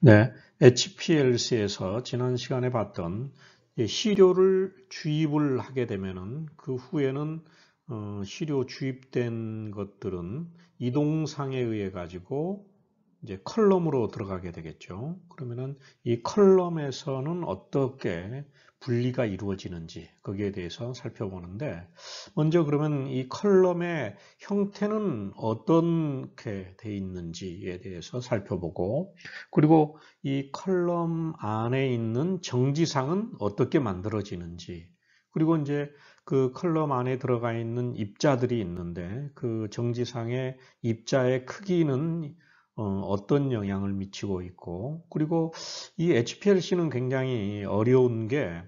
네, HPLC에서 지난 시간에 봤던 시료를 주입을 하게 되면그 후에는 어, 시료 주입된 것들은 이동상에 의해 가지고 이제 컬럼으로 들어가게 되겠죠. 그러면이 컬럼에서는 어떻게 분리가 이루어지는지 거기에 대해서 살펴보는데 먼저 그러면 이 컬럼의 형태는 어떻게 돼 있는지에 대해서 살펴보고 그리고 이 컬럼 안에 있는 정지상은 어떻게 만들어지는지 그리고 이제 그 컬럼 안에 들어가 있는 입자들이 있는데 그 정지상의 입자의 크기는 어, 떤 영향을 미치고 있고 그리고 이 HPLC는 굉장히 어려운 게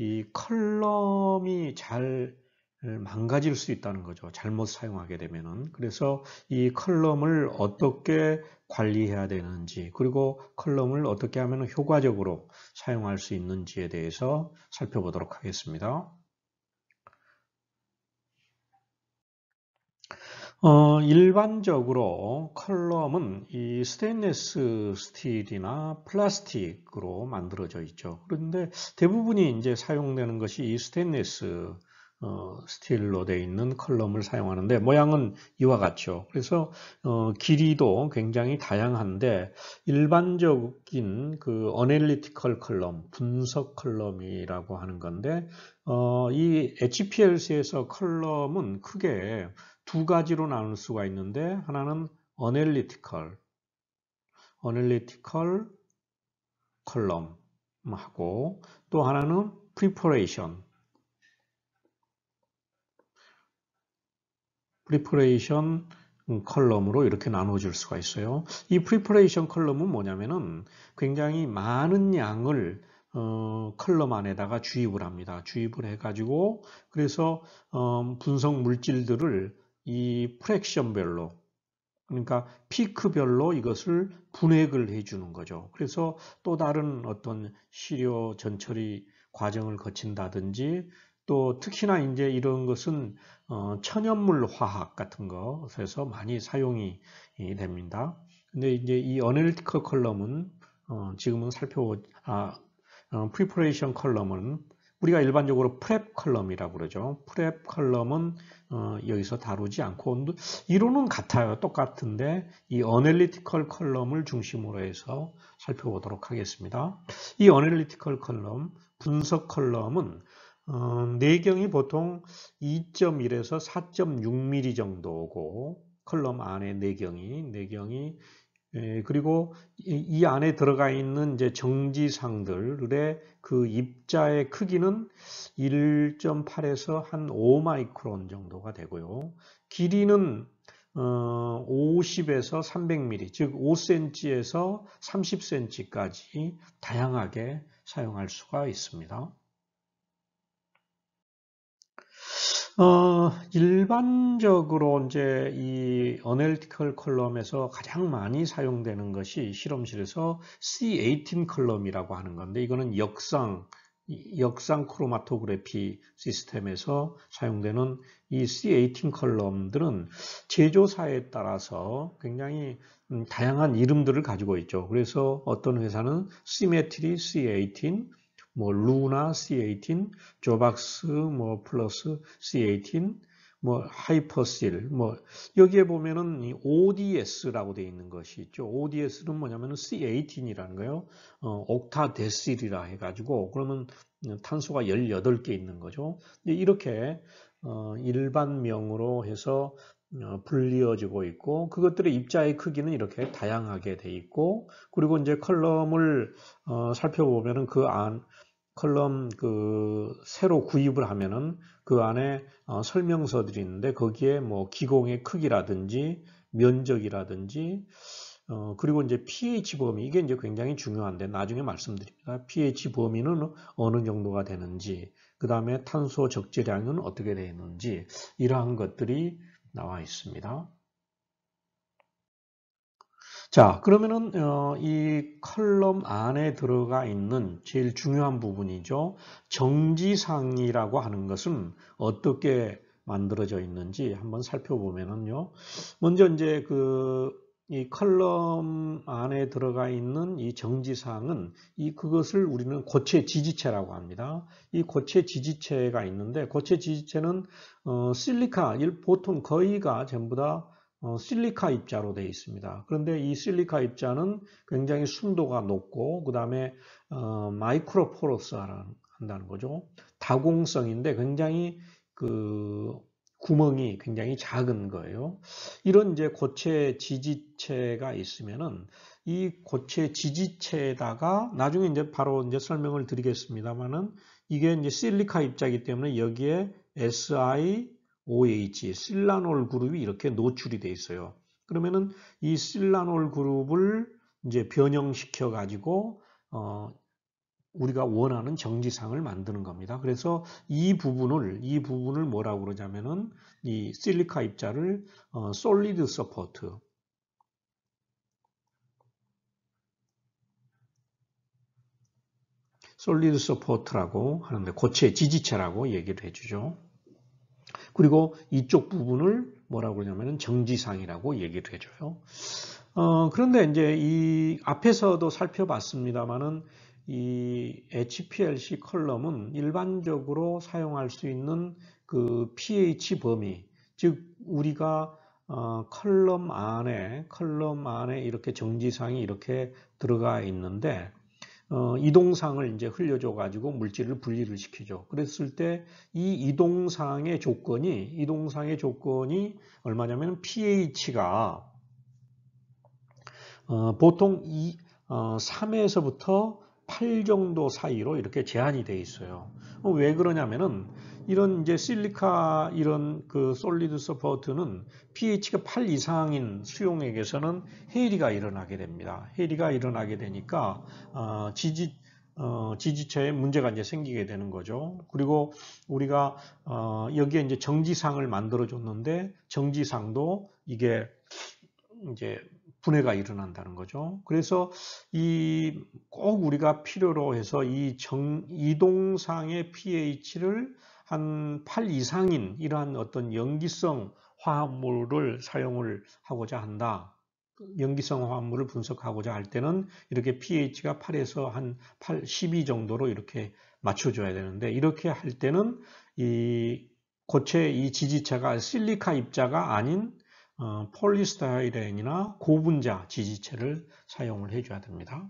이 컬럼이 잘 망가질 수 있다는 거죠. 잘못 사용하게 되면은. 그래서 이 컬럼을 어떻게 관리해야 되는지, 그리고 컬럼을 어떻게 하면 효과적으로 사용할 수 있는지에 대해서 살펴보도록 하겠습니다. 어, 일반적으로 컬럼은 이 스테인레스 스틸이나 플라스틱으로 만들어져 있죠. 그런데 대부분이 이제 사용되는 것이 이 스테인레스 어, 스틸로 되어 있는 컬럼을 사용하는데 모양은 이와 같죠. 그래서 어, 길이도 굉장히 다양한데 일반적인 그어넬리티컬 컬럼, 분석 컬럼이라고 하는 건데 어, 이 HPLC에서 컬럼은 크게 두 가지로 나눌 수가 있는데 하나는 analytical, analytical column 하고 또 하나는 preparation, preparation 컬럼으로 이렇게 나눠줄 수가 있어요. 이 preparation 컬럼은 뭐냐면은 굉장히 많은 양을 어, 컬럼 안에다가 주입을 합니다. 주입을 해가지고 그래서 어, 분석 물질들을 이 프랙션별로 그러니까 피크별로 이것을 분액을 해주는 거죠. 그래서 또 다른 어떤 시료 전처리 과정을 거친다든지 또 특히나 이제 이런 것은 어, 천연물 화학 같은 것에서 많이 사용이 됩니다. 근데 이제 이 어널리티컬 컬럼은 어, 지금은 살펴보 아 어, 프리퍼레이션 컬럼은 우리가 일반적으로 프랩 컬럼이라고 그러죠. 프랩 컬럼은 어, 여기서 다루지 않고 이론은 같아요. 똑같은데 이 어널리티컬 컬럼을 중심으로 해서 살펴보도록 하겠습니다. 이 어널리티컬 컬럼, 분석 컬럼은 어, 내경이 보통 2.1에서 4.6mm 정도고 컬럼 안에 내경이 내경이 예, 그리고 이, 안에 들어가 있는 이제 정지상들의 그 입자의 크기는 1.8에서 한 5마이크론 정도가 되고요. 길이는 50에서 어, 300mm, 즉 5cm에서 30cm까지 다양하게 사용할 수가 있습니다. 어, 일반적으로 이제 이 어널티컬 컬럼에서 가장 많이 사용되는 것이 실험실에서 C18 컬럼이라고 하는 건데 이거는 역상 역상 크로마토그래피 시스템에서 사용되는 이 C18 컬럼들은 제조사에 따라서 굉장히 음, 다양한 이름들을 가지고 있죠. 그래서 어떤 회사는 C메틸이 C18, 뭐 루나 C18, 조박스 뭐 플러스 C18, 뭐 하이퍼실 뭐 여기에 보면은 이 ODS라고 되어 있는 것이 있죠. ODS는 뭐냐면은 C18이라는 거예요. 어, 옥타데실이라 해가지고 그러면 탄소가 18개 있는 거죠. 이렇게 어, 일반명으로 해서 어, 불리어지고 있고 그것들의 입자의 크기는 이렇게 다양하게 돼 있고 그리고 이제 컬럼을 어, 살펴보면 그안 컬럼 그 새로 구입을 하면은 그 안에 어 설명서들이 있는데 거기에 뭐 기공의 크기라든지 면적이라든지 어 그리고 이제 pH 범위 이게 이제 굉장히 중요한데 나중에 말씀드립니다. pH 범위는 어느 정도가 되는지 그 다음에 탄소 적재량은 어떻게 되는지 이러한 것들이 나와 있습니다. 자, 그러면은 어, 이 컬럼 안에 들어가 있는 제일 중요한 부분이죠. 정지상이라고 하는 것은 어떻게 만들어져 있는지 한번 살펴보면은요. 먼저 이제 그 이 컬럼 안에 들어가 있는 이 정지상은 이 그것을 우리는 고체 지지체라고 합니다. 이 고체 지지체가 있는데 고체 지지체는 어, 실리카, 보통 거의가 전부 다 어, 실리카 입자로 되어 있습니다. 그런데 이 실리카 입자는 굉장히 순도가 높고 그 다음에 어, 마이크로포러스한다는 거죠. 다공성인데 굉장히 그 구멍이 굉장히 작은 거예요. 이런 이제 고체 지지체가 있으면은 이 고체 지지체에다가 나중에 이제 바로 이제 설명을 드리겠습니다만은 이게 이제 실리카 입자이기 때문에 여기에 SI OH, 실라놀 그룹이 이렇게 노출이 돼 있어요. 그러면은 이 실라놀 그룹을 이제 변형시켜 가지고 어, 우리가 원하는 정지상을 만드는 겁니다. 그래서 이 부분을 이 부분을 뭐라고 그러냐면은 이 실리카 입자를 어, 솔리드 서포트 솔리드 서포트라고 하는데 고체 지지체라고 얘기를 해주죠. 그리고 이쪽 부분을 뭐라고 그러냐면 정지상이라고 얘기를 해줘요. 어, 그런데 이제 이 앞에서도 살펴봤습니다만은 이 HPLC 컬럼은 일반적으로 사용할 수 있는 그 pH 범위, 즉 우리가 어, 컬럼 안에 컬럼 안에 이렇게 정지상이 이렇게 들어가 있는데 어, 이동상을 이제 흘려줘 가지고 물질을 분리를 시키죠. 그랬을 때 이 이동상의 조건이 이동상의 조건이 얼마냐면 pH가 어, 보통 이, 어, 3에서부터 8 정도 사이로 이렇게 제한이 돼 있어요. 왜 그러냐면은 이런 이제 실리카 이런 그 솔리드 서포트는 pH가 8 이상인 수용액에서는 해리가 일어나게 됩니다. 해리가 일어나게 되니까 어, 지지 어, 지지체에 문제가 이제 생기게 되는 거죠. 그리고 우리가 어, 여기에 이제 정지상을 만들어 줬는데 정지상도 이게 이제 분해가 일어난다는 거죠. 그래서 이꼭 우리가 필요로 해서 이 정, 이동상의 pH를 한8 이상인 이러한 어떤 연기성 화합물을 사용을 하고자 한다. 연기성 화합물을 분석하고자 할 때는 이렇게 pH가 8에서 한 8, 12 정도로 이렇게 맞춰줘야 되는데 이렇게 할 때는 이 고체 이 지지체가 실리카 입자가 아닌 어, 폴리스타이렌이나 고분자 지지체를 사용을 해줘야 됩니다.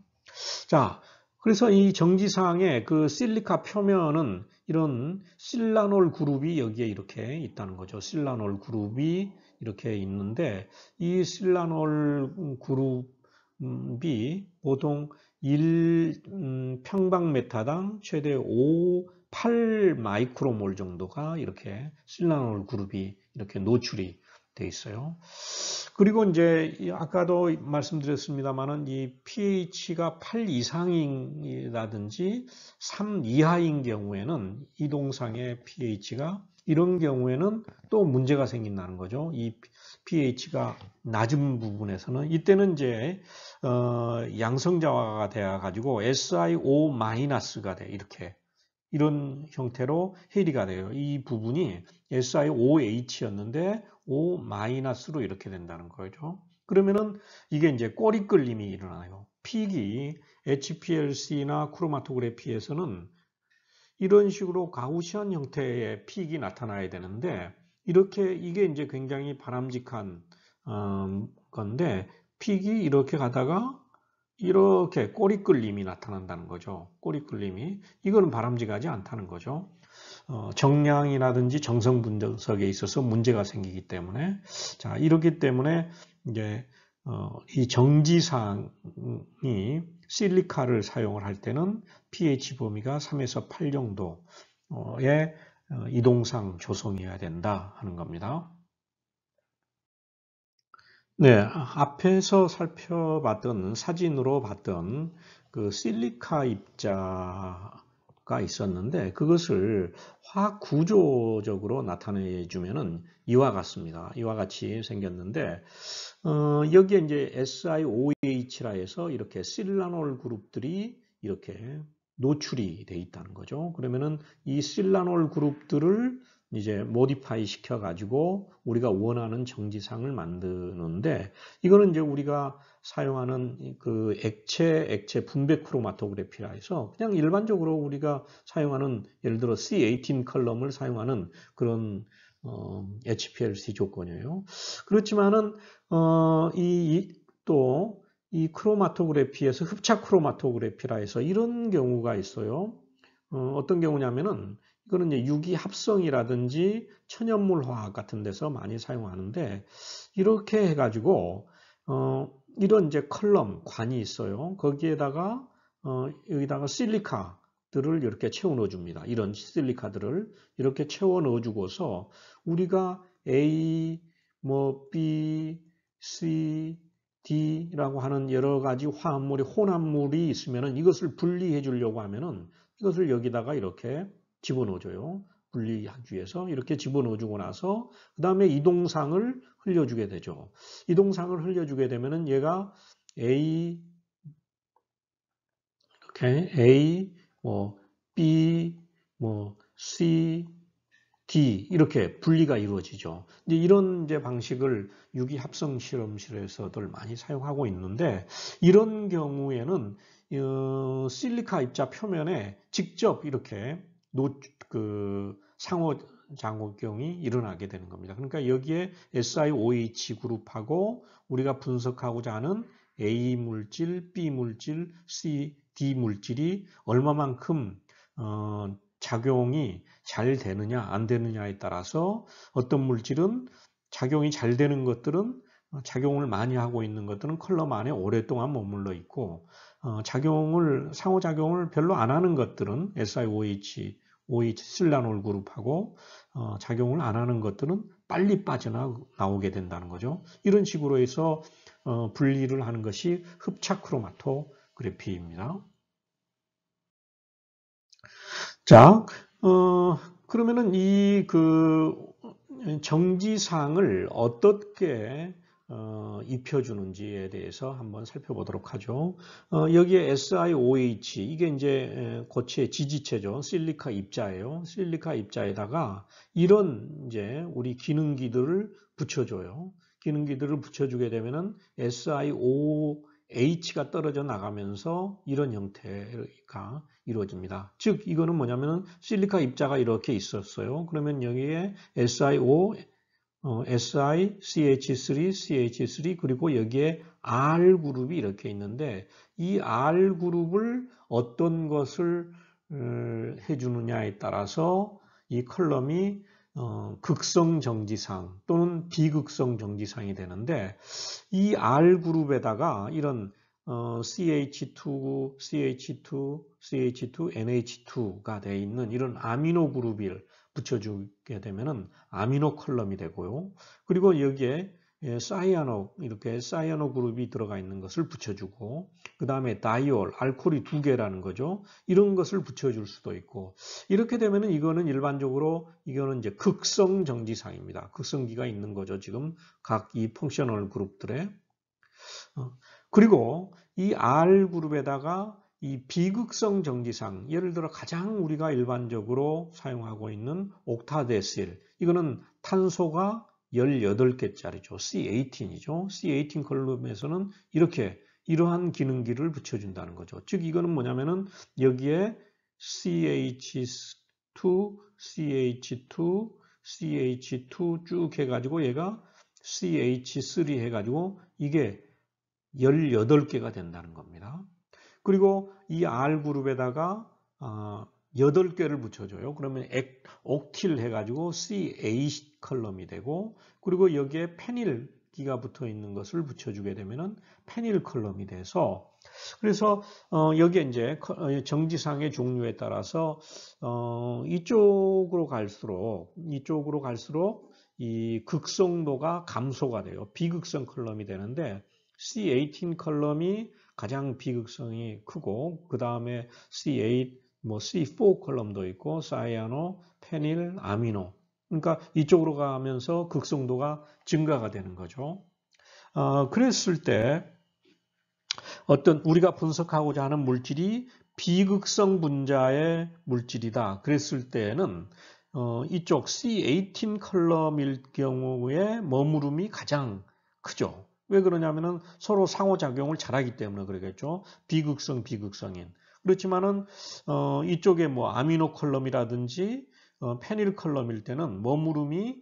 자, 그래서 이 정지상의 그 실리카 표면은 이런 실라놀 그룹이 여기에 이렇게 있다는 거죠. 실라놀 그룹이 이렇게 있는데 이 실라놀 그룹이 보통 1 음, 평방메타당 최대 5, 8 마이크로몰 정도가 이렇게 실라놀 그룹이 이렇게 노출이 돼 있어요. 그리고 이제 아까도 말씀드렸습니다만은 이 pH가 8 이상이라든지 3 이하인 경우에는 이 동상의 pH가 이런 경우에는 또 문제가 생긴다는 거죠. 이 pH가 낮은 부분에서는 이때는 이제 어, 양성자화가 되어 가지고 SiO-가 돼 이렇게 이런 형태로 해리가 돼요. 이 부분이 SiOH였는데 O-로 이렇게 된다는 거죠. 그러면은 이게 이제 꼬리 끌림이 일어나요. 픽이 HPLC나 크로마토그래피에서는 이런 식으로 가우시안 형태의 픽이 나타나야 되는데 이렇게 이게 이제 굉장히 바람직한 음, 건데 픽이 이렇게 가다가 이렇게 꼬리 끌림이 나타난다는 거죠. 꼬리 끌림이. 이거는 바람직하지 않다는 거죠. 어, 정량이라든지 정성 분석에 있어서 문제가 생기기 때문에 자 이렇기 때문에 이제 어, 이 정지상이 실리카를 사용을 할 때는 pH 범위가 3에서 8 정도의 어, 이동상 조성이어야 된다 하는 겁니다. 네, 앞에서 살펴봤던 사진으로 봤던 그 실리카 입자가 있었는데 그것을 화학 구조적으로 나타내 주면은 이와 같습니다. 이와 같이 생겼는데 어, 여기에 이제 SiOH라 해서 이렇게 실라놀 그룹들이 이렇게 노출이 돼 있다는 거죠. 그러면은 이 실라놀 그룹들을 이제 모디파이 시켜 가지고 우리가 원하는 정지상을 만드는데 이거는 이제 우리가 사용하는 그 액체 액체 분배 크로마토그래피라 해서 그냥 일반적으로 우리가 사용하는 예를 들어 C18 컬럼을 사용하는 그런 어, HPLC 조건이에요. 그렇지만은 어, 이또 이 크로마토그래피에서 흡착 크로마토그래피라 해서 이런 경우가 있어요. 어, 어떤 경우냐면은 이거는 이제 유기 합성이라든지 천연물화학 같은 데서 많이 사용하는데 이렇게 해가지고 어, 이런 이제 컬럼 관이 있어요. 거기에다가 어, 여기다가 실리카 들을 이렇게 채워 넣어 줍니다. 이런 실리카들을 이렇게 채워 넣어 주고서 우리가 A 뭐 B C D라고 하는 여러 가지 화합물이 혼합물이 있으면은 이것을 분리해 주려고 하면은 이것을 여기다가 이렇게 집어넣어줘요. 분리하기 위해서 이렇게 집어넣어주고 나서 그 다음에 이동상을 흘려주게 되죠. 이동상을 흘려주게 되면은 얘가 A 이렇게 A 뭐 B 뭐 C D 이렇게 분리가 이루어지죠. 이제 이런 이제 방식을 유기 합성 실험실에서들 많이 사용하고 있는데 이런 경우에는 어, 실리카 입자 표면에 직접 이렇게 노, 그 상호 장호경이 일어나게 되는 겁니다. 그러니까 여기에 SiOH 그룹하고 우리가 분석하고자 하는 A 물질, B 물질, C, D 물질이 얼마만큼 어, 작용이 잘 되느냐 안 되느냐에 따라서 어떤 물질은 작용이 잘 되는 것들은 어, 작용을 많이 하고 있는 것들은 컬럼 안에 오랫동안 머물러 있고 어, 작용을 상호작용을 별로 안 하는 것들은 SiOH, OH 실라놀 그룹하고 어, 작용을 안 하는 것들은 빨리 빠져나오게 된다는 거죠. 이런 식으로 해서 분리를 하는 것이 흡착 크로마토그래피입니다. 자, 그러면은 이 그 정지상을 어떻게 어, 입혀주는지에 대해서 한번 살펴보도록 하죠. 어, 여기에 SiOH 이게 이제 고체 지지체죠. 실리카 입자예요. 실리카 입자에다가 이런 이제 우리 기능기들을 붙여줘요. 기능기들을 붙여주게 되면은 SiOH가 떨어져 나가면서 이런 형태가 이루어집니다. 즉 이거는 뭐냐면은 실리카 입자가 이렇게 있었어요. 그러면 여기에 SiO SI, CH3, CH3 그리고 여기에 R 그룹이 이렇게 있는데 이 R 그룹을 어떤 것을 어, 해주느냐에 따라서 이 컬럼이 어, 극성 정지상 또는 비극성 정지상이 되는데 이 R 그룹에다가 이런 어, CH2, CH2, CH2, NH2가 되어 있는 이런 아미노 그룹을 붙여주게 되면은 아미노 컬럼이 되고요. 그리고 여기에 예, 사이아노 이렇게 사이아노 그룹이 들어가 있는 것을 붙여주고 그 다음에 다이올 알코올이 두 개라는 거죠 이런 것을 붙여줄 수도 있고 이렇게 되면은 이거는 일반적으로 이거는 이제 극성 정지상입니다 극성기가 있는 거죠 지금 각 이 펑셔널 그룹들에 어, 그리고 이 R 그룹에다가 이 비극성 전기상, 예를 들어 가장 우리가 일반적으로 사용하고 있는 옥타데실, 이거는 탄소가 18개짜리죠. C18이죠. C18 컬럼에서는 이렇게 이러한 기능기를 붙여준다는 거죠. 즉 이거는 뭐냐면은 여기에 CH2, CH2, CH2 쭉 해가지고 얘가 CH3 해가지고 이게 18개가 된다는 겁니다. 그리고 이 R그룹에다가 8개를 아, 붙여줘요. 그러면 액, 옥틸 해가지고 CA 컬럼이 되고 그리고 여기에 페닐 기가 붙어 있는 것을 붙여주게 되면은 페닐 컬럼이 돼서 그래서 어, 여기에 이제 어, 정지상의 종류에 따라서 어, 이쪽으로 갈수록 이쪽으로 갈수록 이 극성도가 감소가 돼요. 비극성 컬럼이 되는데 C18 컬럼이 가장 비극성이 크고 그 다음에 C8, 뭐 C4 컬럼도 있고 사이아노, 페닐, 아미노. 그러니까 이쪽으로 가면서 극성도가 증가가 되는 거죠. 어, 그랬을 때 어떤 우리가 분석하고자 하는 물질이 비극성 분자의 물질이다. 그랬을 때는 에 어, 이쪽 C18 컬럼일 경우에 머무름이 가장 크죠. 왜 그러냐면은 서로 상호작용을 잘하기 때문에 그러겠죠. 비극성 비극성인. 그렇지만은 어, 이쪽에 뭐 아미노 컬럼이라든지 어, 페닐 컬럼일 때는 머무름이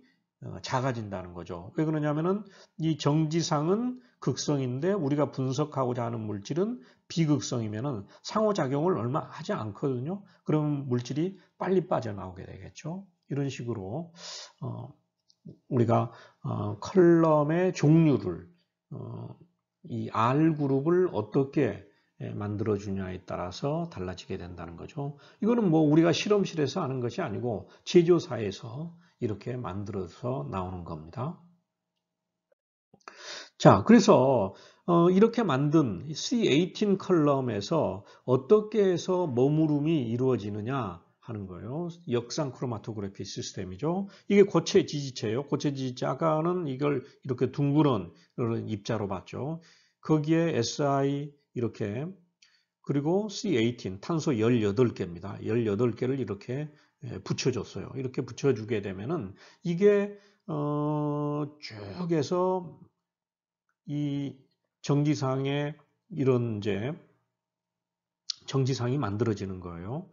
어, 작아진다는 거죠. 왜 그러냐면은 이 정지상은 극성인데 우리가 분석하고자 하는 물질은 비극성이면은 상호작용을 얼마 하지 않거든요. 그럼 물질이 빨리 빠져나오게 되겠죠. 이런 식으로 어, 우리가 어, 컬럼의 종류를 어, 이 R 그룹을 어떻게 예, 만들어 주냐에 따라서 달라지게 된다는 거죠. 이거는 뭐 우리가 실험실에서 하는 것이 아니고 제조사에서 이렇게 만들어서 나오는 겁니다. 자, 그래서 어, 이렇게 만든 C18 컬럼에서 어떻게 해서 머무름이 이루어지느냐 하는 거예요. 역상 크로마토그래피 시스템이죠. 이게 고체 지지체예요. 고체 지지자가는 이걸 이렇게 둥그런 이런 입자로 봤죠. 거기에 SI 이렇게 그리고 C18 탄소 18개입니다. 18개를 이렇게 예, 붙여줬어요. 이렇게 붙여주게 되면은 이게 어쭉 해서 이 정지상에 이런 이제 정지상이 만들어지는 거예요.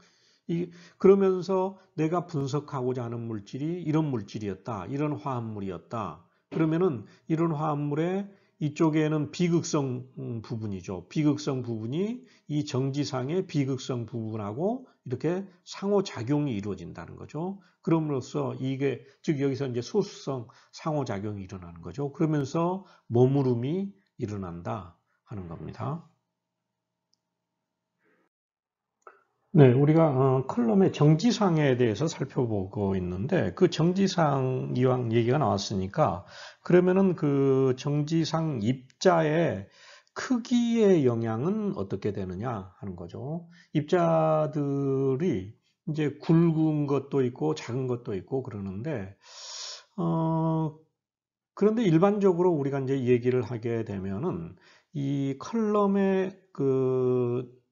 이, 그러면서 내가 분석하고자 하는 물질이 이런 물질이었다. 이런 화합물이었다. 그러면은 이런 화합물에 이쪽에는 비극성 음, 부분이죠. 비극성 부분이 이 정지상의 비극성 부분하고 이렇게 상호작용이 이루어진다는 거죠. 그럼으로써 이게, 즉 여기서 이제 소수성 상호작용이 일어나는 거죠. 그러면서 머무름이 일어난다 하는 겁니다. 네, 우리가 컬럼의 어, 정지상에 대해서 살펴보고 있는데 그 정지상 이왕 얘기가 나왔으니까 그러면은 그 정지상 입자의 크기의 영향은 어떻게 되느냐 하는 거죠. 입자들이 이제 굵은 것도 있고 작은 것도 있고 그러는데 어, 그런데 일반적으로 우리가 이제 얘기를 하게 되면은 이 컬럼의 그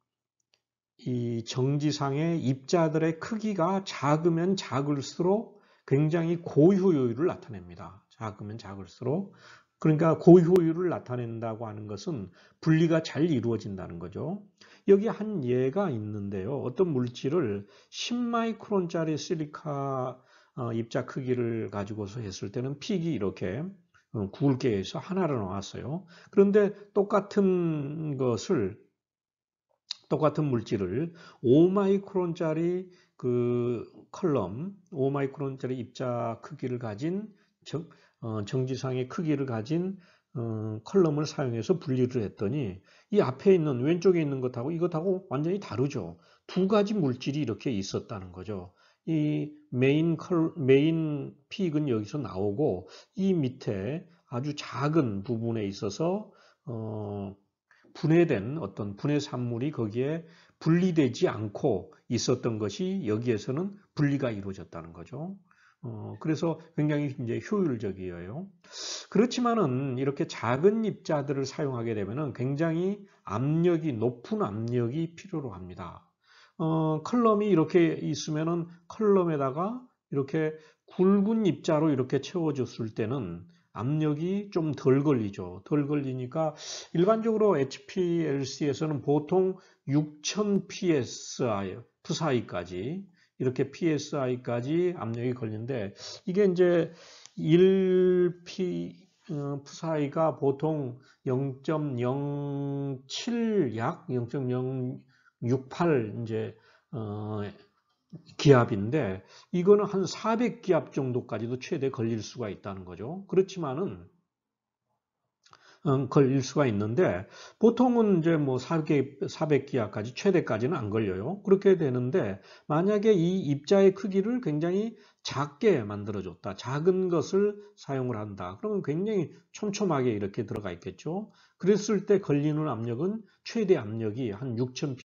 이 정지상의 입자들의 크기가 작으면 작을수록 굉장히 고효율을 나타냅니다. 작으면 작을수록 그러니까 고효율을 나타낸다고 하는 것은 분리가 잘 이루어진다는 거죠. 여기 한 예가 있는데요. 어떤 물질을 10마이크론짜리 실리카 어, 입자 크기를 가지고서 했을 때는 픽이 이렇게 어, 굵게 해서 하나를 나왔어요. 그런데 똑같은 것을 똑같은 물질을 5마이크론짜리 그 컬럼, 5마이크론짜리 입자 크기를 가진 정, 어, 지상의 크기를 가진 어, 컬럼을 사용해서 분리를 했더니 이 앞에 있는 왼쪽에 있는 것하고 이것하고 완전히 다르죠. 두 가지 물질이 이렇게 있었다는 거죠. 이 메인 컬 메인 픽은 여기서 나오고 이 밑에 아주 작은 부분에 있어서 어, 분해된 어떤 분해 산물이 거기에 분리되지 않고 있었던 것이 여기에서는 분리가 이루어졌다는 거죠. 어, 그래서 굉장히 이제 효율적이에요. 그렇지만은 이렇게 작은 입자들을 사용하게 되면은 굉장히 압력이 높은 압력이 필요로 합니다. 어, 컬럼이 이렇게 있으면은 컬럼에다가 이렇게 굵은 입자로 이렇게 채워줬을 때는 압력이 좀 덜 걸리죠. 덜 걸리니까 일반적으로 HPLC에서는 보통 6000 psi, 푸사이까지 이렇게 psi까지 압력이 걸리는데 이게 이제 1p 푸사이가 어, 보통 0.07 약 0.068 이제 어, 기압인데 이거는 한 400기압 정도까지도 최대 걸릴 수가 있다는 거죠. 그렇지만은 음, 걸릴 수가 있는데 보통은 이제 뭐 400, 400기압까지 최대까지는 안 걸려요. 그렇게 되는데 만약에 이 입자의 크기를 굉장히 작게 만들어줬다. 작은 것을 사용을 한다. 그러면 굉장히 촘촘하게 이렇게 들어가 있겠죠. 그랬을 때 걸리는 압력은 최대 압력이 한 6 0